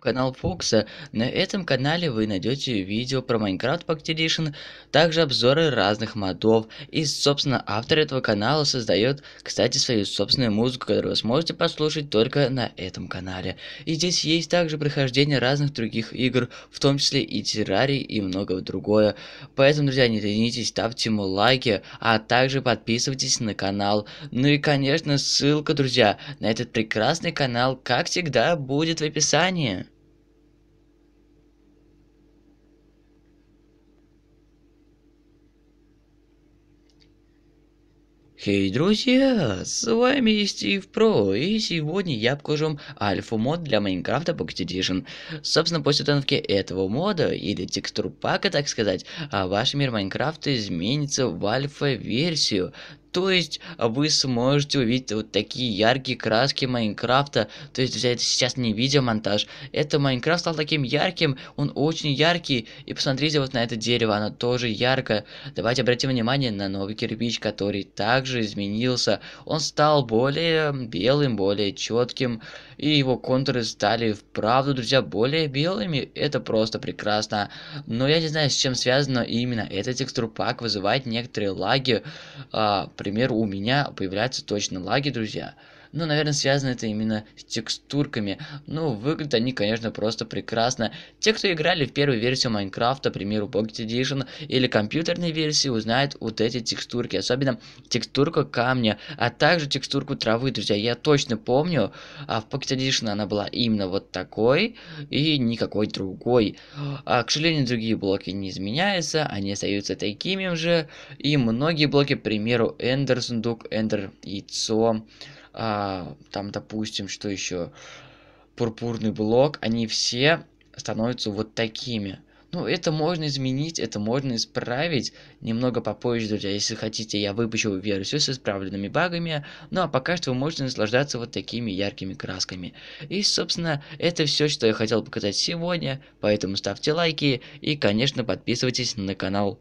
канал Фокса. На этом канале вы найдете видео про Minecraft Pactedition, также обзоры разных модов. И, собственно, автор этого канала создает, кстати, свою собственную музыку, которую вы сможете послушать только на этом канале. И здесь есть также прохождение разных других игр, в том числе и Террарий и многое другое. Поэтому, друзья, не тянитесь, ставьте ему лайки, а также подписывайтесь на канал. Ну и, конечно, ссылка, друзья, на этот прекрасный канал, как всегда, будет в описании. Хей, hey, друзья, с вами Стив Про, и сегодня я покажу альфа-мод для Майнкрафта Pocket Edition. Собственно, после установки этого мода, или текстур пака, так сказать, а ваш мир Майнкрафта изменится в альфа-версию. То есть а, вы сможете увидеть вот такие яркие краски Майнкрафта. То есть друзья это сейчас не видеомонтаж. Это Майнкрафт стал таким ярким. Он очень яркий. И посмотрите вот на это дерево. Оно тоже яркое. Давайте обратим внимание на новый кирпич, который также изменился. Он стал более белым, более четким. И его контуры стали вправду, друзья, более белыми. Это просто прекрасно. Но я не знаю, с чем связано именно этот текстурпак вызывает некоторые лаги. А, Например, у меня появляются точно лаги, друзья. Ну, наверное, связано это именно с текстурками. Ну, выглядят они, конечно, просто прекрасно. Те, кто играли в первую версию Майнкрафта, к примеру, Pocket Edition или компьютерной версии, узнают вот эти текстурки. Особенно текстурка камня, а также текстурку травы, друзья. Я точно помню, а в Pocket Edition она была именно вот такой и никакой другой. А, к сожалению, другие блоки не изменяются, они остаются такими же. И многие блоки, к примеру, Эндер сундук, Эндер яйцо, а, там, допустим, что еще, пурпурный блок, они все становятся вот такими. Ну, это можно изменить, это можно исправить. Немного попозже, друзья, если хотите, я выпущу версию с исправленными багами. Ну, а пока что вы можете наслаждаться вот такими яркими красками. И, собственно, это все, что я хотел показать сегодня. Поэтому ставьте лайки и, конечно, подписывайтесь на канал